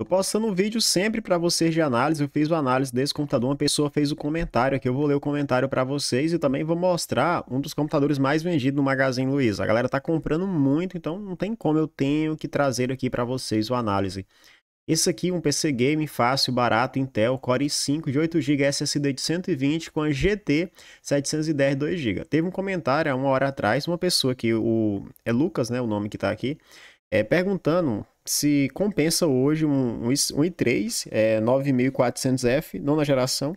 Tô postando um vídeo sempre para vocês de análise. Eu fiz uma análise desse computador, uma pessoa fez o um comentário aqui. Eu vou ler o comentário para vocês e também vou mostrar um dos computadores mais vendidos no Magazine Luiza. A galera tá comprando muito, então não tem como. Eu tenho que trazer aqui para vocês o análise. Esse aqui é um PC game fácil, barato, Intel Core i5 de 8GB SSD de 120 com a GT 710 2GB. Teve um comentário há uma hora atrás, uma pessoa que o é Lucas, né, o nome que tá aqui, é perguntando se compensa hoje um, um i3 é, 9400F, nona geração,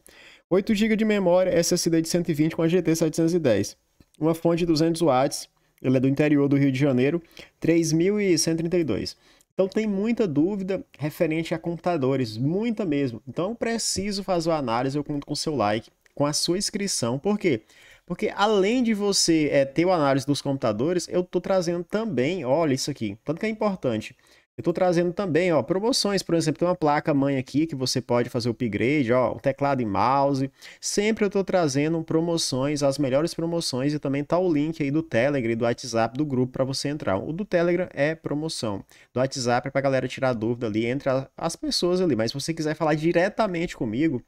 8 GB de memória, SSD de 120 com a GT 710, uma fonte de 200 watts, ele é do interior do Rio de Janeiro, 3132. Então tem muita dúvida referente a computadores, muita mesmo. Então preciso fazer uma análise, eu conto com seu like, com a sua inscrição. Por quê? Porque além de você é, ter o análise dos computadores, eu estou trazendo também, olha isso aqui, tanto que é importante, eu estou trazendo também, ó, promoções, por exemplo, tem uma placa mãe aqui que você pode fazer o upgrade, ó, o teclado e mouse. Sempre eu estou trazendo promoções, as melhores promoções e também tá o link aí do Telegram e do WhatsApp do grupo para você entrar. O do Telegram é promoção, do WhatsApp é para galera tirar dúvida ali entre as pessoas ali, mas se você quiser falar diretamente comigo,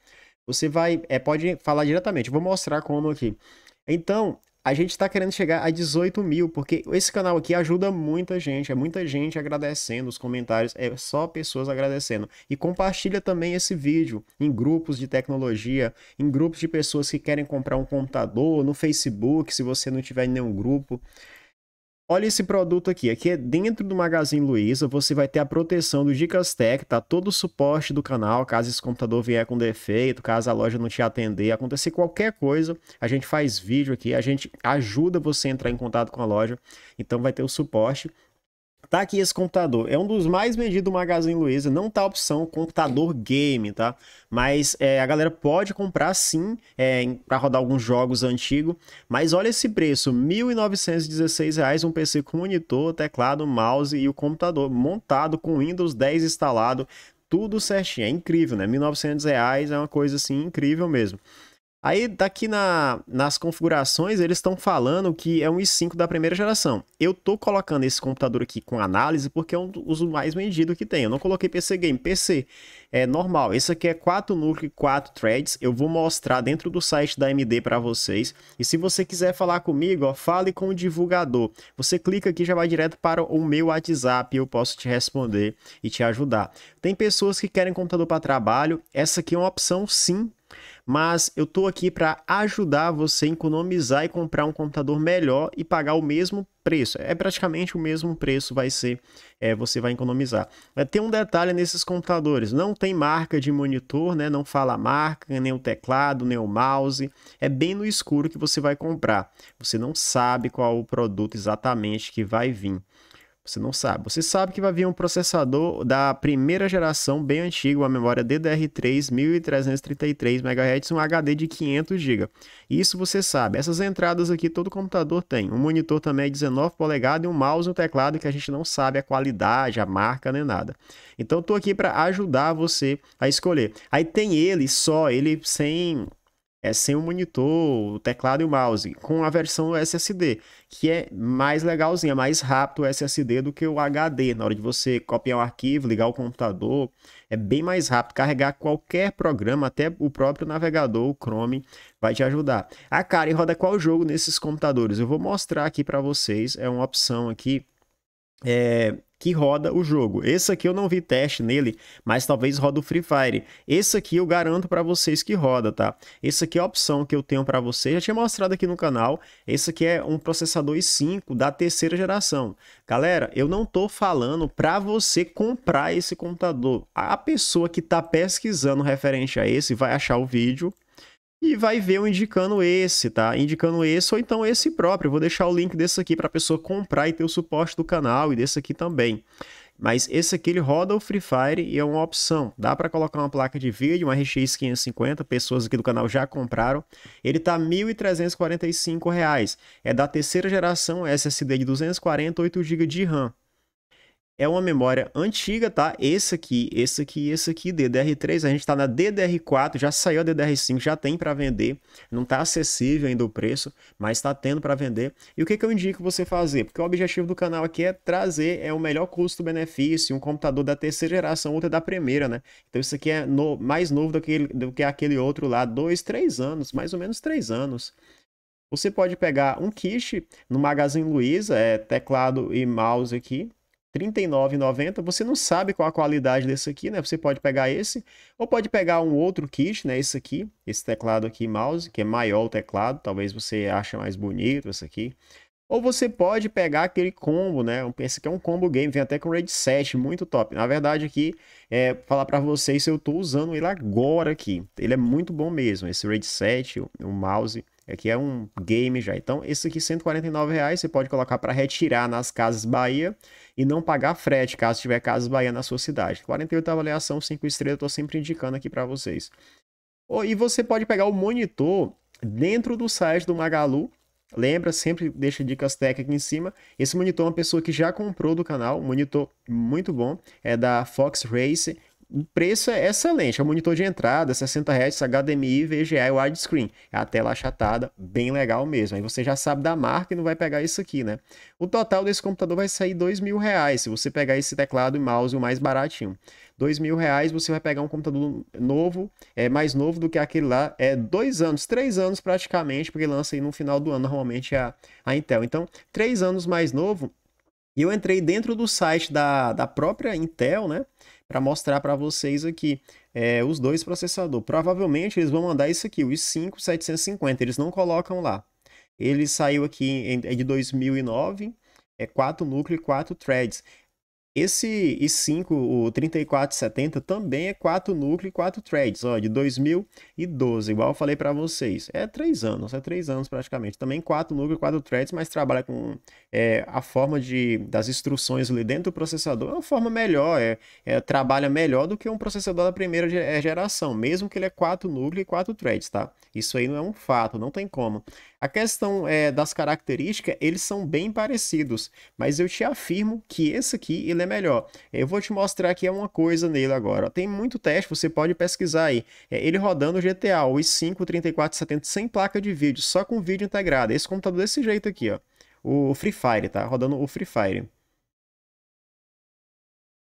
você vai, é, pode falar diretamente. Eu vou mostrar como aqui. Então, a gente está querendo chegar a 18 mil, porque esse canal aqui ajuda muita gente. É muita gente agradecendo os comentários, é só pessoas agradecendo. E compartilha também esse vídeo em grupos de tecnologia, em grupos de pessoas que querem comprar um computador, no Facebook, se você não tiver em nenhum grupo. Olha esse produto aqui, aqui é dentro do Magazine Luiza, você vai ter a proteção do Dicas Tech, tá todo o suporte do canal, caso esse computador vier com defeito, caso a loja não te atender, acontecer qualquer coisa, a gente faz vídeo aqui, a gente ajuda você a entrar em contato com a loja, então vai ter o suporte Tá aqui esse computador. É um dos mais vendidos do Magazine Luiza. Não tá a opção computador game, tá? Mas é, a galera pode comprar sim é, para rodar alguns jogos antigos. Mas olha esse preço: R$ 1.916, um PC com monitor, teclado, mouse e o computador montado com Windows 10 instalado. Tudo certinho. É incrível, né? R$ 1.900 é uma coisa assim incrível mesmo. Aí daqui na, nas configurações eles estão falando que é um i5 da primeira geração. Eu tô colocando esse computador aqui com análise porque é um dos mais vendidos que tem. Eu não coloquei PC Game, PC é normal. Esse aqui é 4 núcleos, 4 threads. Eu vou mostrar dentro do site da AMD para vocês. E se você quiser falar comigo, ó, fale com o divulgador. Você clica aqui já vai direto para o meu WhatsApp, eu posso te responder e te ajudar. Tem pessoas que querem computador para trabalho. Essa aqui é uma opção sim mas eu tô aqui para ajudar você a economizar e comprar um computador melhor e pagar o mesmo preço. É praticamente o mesmo preço, vai ser, é, você vai economizar. É, tem um detalhe nesses computadores, não tem marca de monitor, né? Não fala marca, nem o teclado, nem o mouse. É bem no escuro que você vai comprar. Você não sabe qual o produto exatamente que vai vir. Você não sabe. Você sabe que vai vir um processador da primeira geração, bem antigo, uma memória DDR3 1333 MHz, um HD de 500 GB. Isso você sabe. Essas entradas aqui todo computador tem. Um monitor também é 19 polegadas e um mouse e um teclado que a gente não sabe a qualidade, a marca nem nada. Então estou aqui para ajudar você a escolher. Aí tem ele só, ele sem é, sem o monitor, o teclado e o mouse, com a versão SSD, que é mais legalzinha, é mais rápido o SSD do que o HD. Na hora de você copiar um arquivo, ligar o computador, é bem mais rápido. Carregar qualquer programa, até o próprio navegador, o Chrome, vai te ajudar. Ah, cara, e roda qual jogo nesses computadores? Eu vou mostrar aqui para vocês, é uma opção aqui. É, que roda o jogo. Esse aqui eu não vi teste nele, mas talvez roda o Free Fire. Esse aqui eu garanto para vocês que roda, tá? Esse aqui é a opção que eu tenho para vocês, já tinha mostrado aqui no canal. Esse aqui é um processador i5 da terceira geração. Galera, eu não tô falando para você comprar esse computador. A pessoa que tá pesquisando referente a esse vai achar o vídeo e vai ver eu indicando esse, tá? Indicando esse ou então esse próprio. Eu vou deixar o link desse aqui para a pessoa comprar e ter o suporte do canal e desse aqui também. Mas esse aqui ele roda o Free Fire e é uma opção. Dá para colocar uma placa de vídeo, uma RX 550, pessoas aqui do canal já compraram. Ele tá R$ 1.345. É da terceira geração SSD de 240, GB de RAM é uma memória antiga, tá? Esse aqui, esse aqui, esse aqui, DDR3, a gente está na DDR4, já saiu a DDR5, já tem para vender, não está acessível ainda o preço, mas está tendo para vender. E o que, que eu indico você fazer? Porque o objetivo do canal aqui é trazer é o melhor custo-benefício, um computador da terceira geração, outro é da primeira, né? Então isso aqui é no, mais novo do que, do que aquele outro lá, dois, três anos, mais ou menos três anos. Você pode pegar um kit no Magazine Luiza, é teclado e mouse aqui, 39,90. Você não sabe qual a qualidade desse aqui, né? Você pode pegar esse ou pode pegar um outro kit, né? Esse aqui, esse teclado aqui mouse, que é maior o teclado, talvez você ache mais bonito esse aqui. Ou você pode pegar aquele combo, né? Esse aqui é um combo game, vem até com Raid 7, muito top. Na verdade aqui, é falar para vocês, eu tô usando ele agora aqui. Ele é muito bom mesmo, esse Raid 7, o, o mouse Aqui é um game já. Então, esse aqui, R$ reais você pode colocar para retirar nas Casas Bahia e não pagar frete, caso tiver Casas Bahia na sua cidade. 48 avaliação, 5 estrelas, estou sempre indicando aqui para vocês. E você pode pegar o monitor dentro do site do Magalu, Lembra, sempre deixa dicas técnicas em cima. Esse monitor é uma pessoa que já comprou do canal, um monitor muito bom, é da Fox Race, o preço é excelente, é um monitor de entrada, 60 Hz, HDMI, VGA e widescreen. É a tela achatada, bem legal mesmo. Aí você já sabe da marca e não vai pegar isso aqui, né? O total desse computador vai sair dois mil reais, se você pegar esse teclado e mouse o mais baratinho. Dois mil reais você vai pegar um computador novo, é mais novo do que aquele lá, é dois anos, três anos praticamente, porque lança aí no final do ano normalmente a, a Intel. Então, três anos mais novo, e eu entrei dentro do site da, da própria Intel, né? Para mostrar para vocês aqui é, os dois processadores. Provavelmente eles vão mandar isso aqui, o i5 750. Eles não colocam lá. Ele saiu aqui em, é de 2009, é 4 núcleos, e 4 threads. Esse i5, o 3470, também é 4 núcleo e 4 threads, ó, de 2012, igual eu falei para vocês. É 3 anos, é 3 anos praticamente. Também 4 núcleo e 4 threads, mas trabalha com é, a forma de, das instruções ali dentro do processador. É uma forma melhor, é, é trabalha melhor do que um processador da primeira é, geração, mesmo que ele é 4 núcleo e 4 threads, tá? Isso aí não é um fato, não tem como. A questão é, das características, eles são bem parecidos, mas eu te afirmo que esse aqui, ele é entender é melhor. Eu vou te mostrar aqui uma coisa nele agora. Tem muito teste, você pode pesquisar aí. É ele rodando o GTA, o i5 3470 sem placa de vídeo, só com vídeo integrado. Esse computador desse jeito aqui, ó. O Free Fire, tá? Rodando o Free Fire.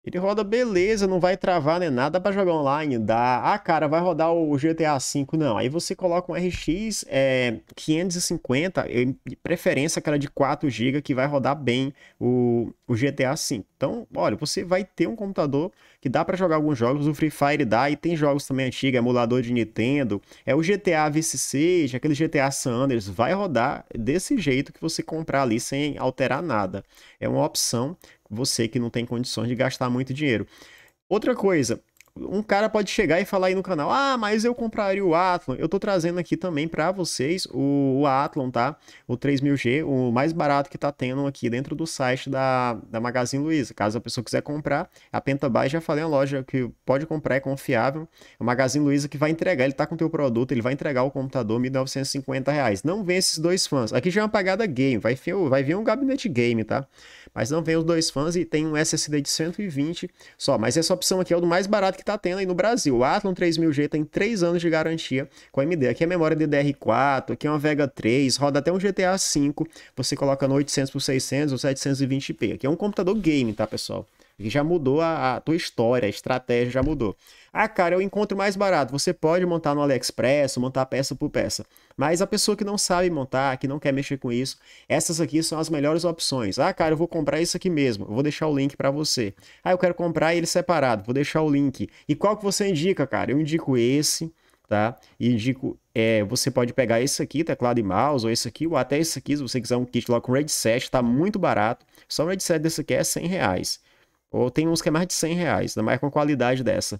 Ele roda beleza, não vai travar nem né? nada para jogar online. Dá, ah, cara, vai rodar o GTA V, não. Aí você coloca um RX é, 550, de preferência aquela de 4 GB que vai rodar bem o, o GTA V. Então, olha, você vai ter um computador que dá para jogar alguns jogos, o Free Fire dá, e tem jogos também antigos, emulador de Nintendo, é o GTA Vice City, aquele GTA San Andreas, vai rodar desse jeito que você comprar ali sem alterar nada. É uma opção, você que não tem condições de gastar muito dinheiro. Outra coisa, um cara pode chegar e falar aí no canal: "Ah, mas eu compraria o Athlon". Eu tô trazendo aqui também para vocês o, o Athlon, tá? O 3000G, o mais barato que tá tendo aqui dentro do site da, da Magazine Luiza. Caso a pessoa quiser comprar, a Pentabuy já falei, é uma loja que pode comprar, é confiável. A Magazine Luiza que vai entregar, ele tá com o teu produto, ele vai entregar o computador R$ 1.950. Reais. Não vem esses dois fãs. Aqui já é uma pagada game, vai, vai vir um gabinete game, tá? Mas não vem os dois fãs e tem um SSD de 120 só, mas essa opção aqui é o do mais barato que que está tendo aí no Brasil. O Athlon 3000G tem 3 anos de garantia com AMD. Aqui é memória DDR4, aqui é uma Vega 3, roda até um GTA V, Você coloca no 800 x 600 ou 720p. Aqui é um computador game, tá, pessoal? já mudou a, a tua história, a estratégia já mudou. Ah, cara, eu é encontro mais barato. Você pode montar no AliExpress, montar peça por peça. Mas a pessoa que não sabe montar, que não quer mexer com isso, essas aqui são as melhores opções. Ah, cara, eu vou comprar isso aqui mesmo. Eu vou deixar o link para você. Ah, eu quero comprar ele separado. Vou deixar o link. E qual que você indica, cara? Eu indico esse, tá? E indico é, você pode pegar esse aqui, teclado e mouse, ou esse aqui, ou até esse aqui, se você quiser um kit lá com 7, tá muito barato. Só um 7 desse aqui é 100 reais. Ou tem uns que é mais de 100 reais, ainda mais com a qualidade dessa.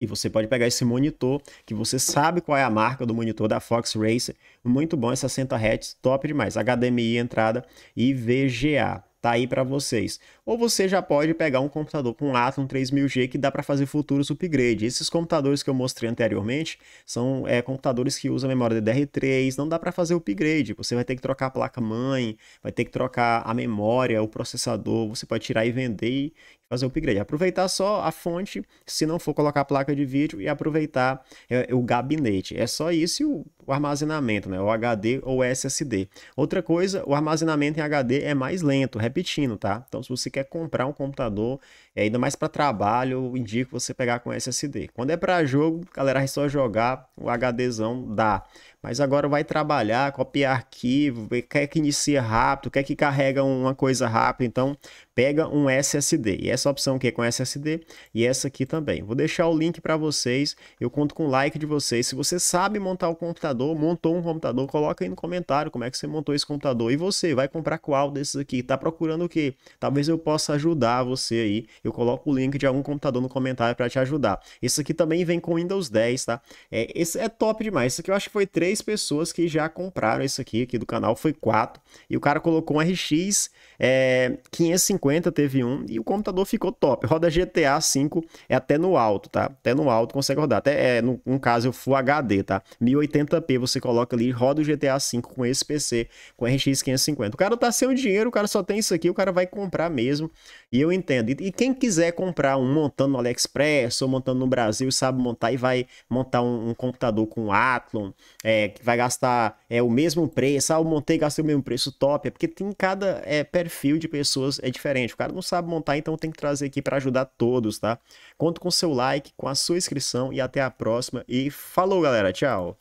E você pode pegar esse monitor, que você sabe qual é a marca do monitor da Fox Racer. Muito bom, é 60 Hz, top demais. HDMI entrada e VGA. Tá aí para vocês ou você já pode pegar um computador com Atom 3000G que dá para fazer futuros upgrades. Esses computadores que eu mostrei anteriormente são é, computadores que usam memória DDR3, não dá para fazer upgrade. Você vai ter que trocar a placa-mãe, vai ter que trocar a memória, o processador, você pode tirar e vender e fazer upgrade. Aproveitar só a fonte, se não for colocar a placa de vídeo, e aproveitar é, o gabinete. É só isso e o, o, armazenamento, né? O HD ou SSD. Outra coisa, o armazenamento em HD é mais lento, repetindo, tá? Então, se você quer comprar um computador, é, ainda mais para trabalho, eu indico você pegar com SSD. Quando é para jogo, galera, é só jogar o HDzão dá mas agora vai trabalhar, copiar arquivo, quer que inicie rápido, quer que carrega uma coisa rápido, então pega um SSD. E essa opção aqui é com SSD e essa aqui também. Vou deixar o link para vocês, eu conto com o like de vocês. Se você sabe montar o um computador, montou um computador, coloca aí no comentário como é que você montou esse computador. E você, vai comprar qual desses aqui? Tá procurando o quê? Talvez eu possa ajudar você aí. Eu coloco o link de algum computador no comentário para te ajudar. Esse aqui também vem com Windows 10, tá? É, esse é top demais. Esse aqui eu acho que foi 3 três pessoas que já compraram isso aqui, aqui do canal, foi quatro. E o cara colocou um RX é, 550, teve um, e o computador ficou top. Roda GTA 5 é até no alto, tá? Até no alto consegue rodar. Até, é, no, no caso, eu Full HD, tá? 1080p você coloca ali, roda o GTA 5 com esse PC, com RX 550. O cara tá sem o dinheiro, o cara só tem isso aqui, o cara vai comprar mesmo. E eu entendo. E, e quem quiser comprar um montando no AliExpress ou montando no Brasil, sabe montar e vai montar um, um computador com Athlon, é, que vai gastar é, o mesmo preço, ah, eu montei e gastei o mesmo preço, top. É porque tem cada é, perfil de pessoas é diferente. O cara não sabe montar, então tem que trazer aqui para ajudar todos, tá? Conto com seu like, com a sua inscrição e até a próxima. E falou, galera. Tchau.